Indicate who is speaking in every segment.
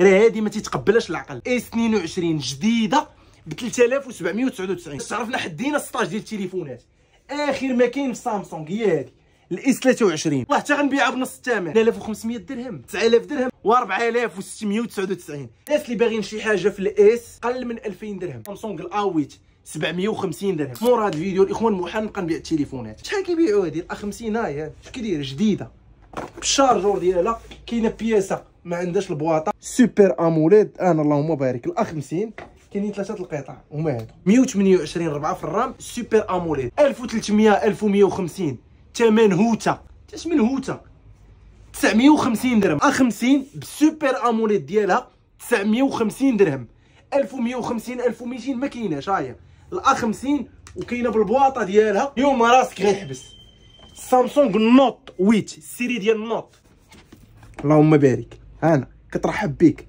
Speaker 1: راه هادي ما تيتقبلهاش العقل اي 22 جديده ب 3799 تعرفنا حدينا السطاج ديال التليفونات اخر ما كاين في سامسونج هي هادي الاس 23 والله حتى غنبيعها بنص الثمن 3500 درهم 9000 درهم و4699 الناس اللي باغيين شي حاجه في الاس قل من 2000 درهم سامسونج الاويت 750 درهم مور هاد الفيديو الاخوان محمد بقى نبيع التليفونات شحال كيبيعوا هادي 50 هاي شكون كيدير جديده بالشارجور ديالها كاينه بياسه ما عندهاش البواطه سوبر اموليد انا اللهم بارك الاخ 50 كاينين ثلاثه القطع هما هادو 128 4 في الرام سوبر اموليد 1300 1150 ثمن هوته تاش من هوته 950 درهم ا 50 بالسوبر اموليد ديالها 950 درهم 1150 1200 ما كايناش هاهي ال 50 وكاينه بالبواطه ديالها اليوم راسك غيحبس سامسونج نوت ويت السيري ديال نوت اللهم بارك انا كترحب بك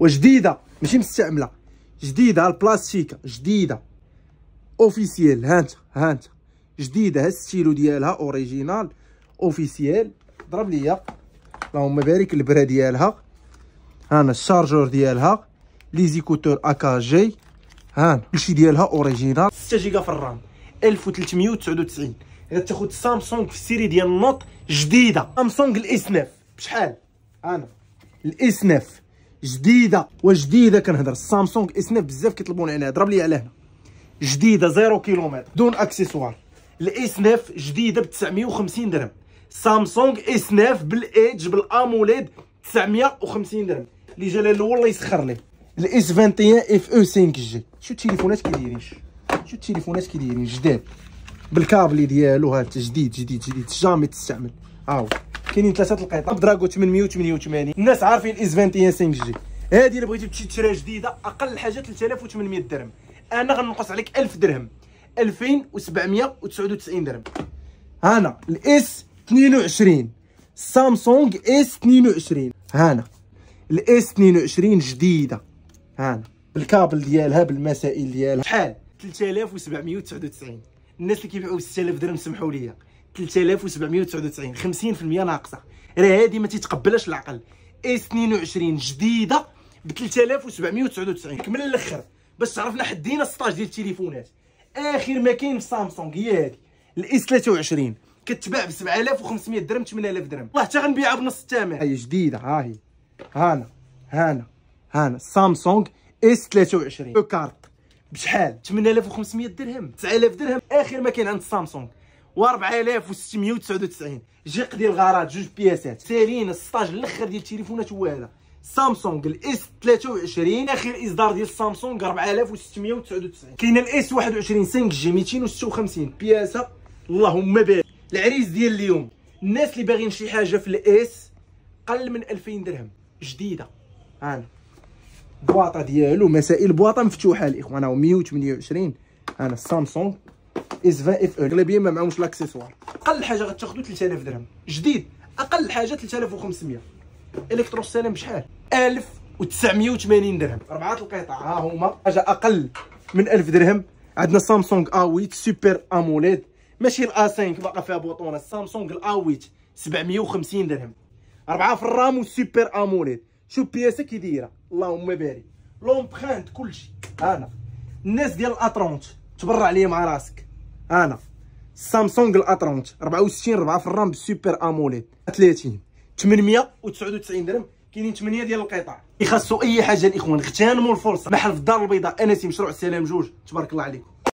Speaker 1: وجديده ماشي مستعمله جديده البلاستيكه جديده اوفيسيال ها انت ها انت جديده ها الستيلو ديالها اوريجينال اوفيسيال ضرب ليا اللهم بارك البرا ديالها هانا الشارجور ديالها لي زيكوتور اكا جي هانا كلشي ديالها اوريجينال 6 جيجا في الرام 1399 غتاخد سامسونج في السيري ديال النوت جديده سامسونج الاس 9 بشحال انا الاسناف جديده وجديده كنهضر سامسونج اسناف بزاف كيطلبون عليها ضرب لي على هنا جديده زيرو كيلومتر دون اكسسوار الاسناف جديده ب 950 درهم سامسونج اسناف بالايدج بالاموليد 950 درهم اللي جا الاول الله يسخر ليه الاس 21 اف او 5 جي شو التليفونات كيدايرين شو التليفونات كيدايرين جداد بالكابلي ديالو هذا جديد جديد جديد جامي تستعمل هاو كاينين ثلاثه القطع دراغو 888 الناس عارفين اس 21 5 جي هذه الا بغيتي تشريها جديده اقل حاجه 3800 درهم انا غنقص عليك 1000 درهم 2799 درهم هنا الاس 22 سامسونج اس 22 هنا الاس 22 جديده هنا بالكابل ديالها بالمسائل ديالها شحال 3799 الناس اللي كيبيعوا ب 6000 درهم سمحوا لي 3799 50% ناقصه راه هادي ما تيتقبلهاش العقل اس 22 جديده ب 3799 كمل الاخر باش تعرفنا حدينا السطاج ديال التليفونات اخر ما كاين في سامسونج هي هادي الاس 23 كتباع ب 7500 درهم 8000 درهم والله حتى غنبيعها بنص الثمن هي جديده ها هي هانا هانا هانا سامسونج اس 23 كارت بشحال 8500 درهم 9000 درهم اخر ما كاين عند سامسونج و 4699 جيق ديال الغراض جوج بياسات سيرين السطاج الاخر ديال التليفونات هو هذا سامسونج الاس 23 اخر اصدار ديال سامسونج 4699 كاين الاس 21 5 جي 256 بياسه اللهم بارك العريس ديال اليوم الناس اللي باغيين شي حاجه في الاس قل من 2000 درهم جديده ها البواطه ديالو مسائل بواطه مفتوحه الاخوان 128 انا سامسونج اسفا اف او ما معهمش لاكسيسوار اقل حاجه غتاخذوا 3000 درهم جديد اقل حاجه 3500 الكترو سلام بشحال 1980 درهم اربعه القطع ها هما حاجه اقل من 1000 درهم عندنا سامسونج ا 8 سوبر اموليد ماشي الا 5 باقا فيها بوطونه سامسونج الا 8 750 درهم اربعه في الرام وسوبر اموليد شوف بياسه كي دايره اللهم بارك لومبرانت كلشي انا الناس ديال 30 تبرع ليا مع راسك انا سامسونج الاطرونت 64 4 في الرام بالسوبر اموليد 30 899 درهم كاينين 8 ديال القطع يخصو اي حاجه الاخوان اغتنموا الفرصه محل في الدار البيضاء انسي مشروع السلام جوج تبارك الله عليكم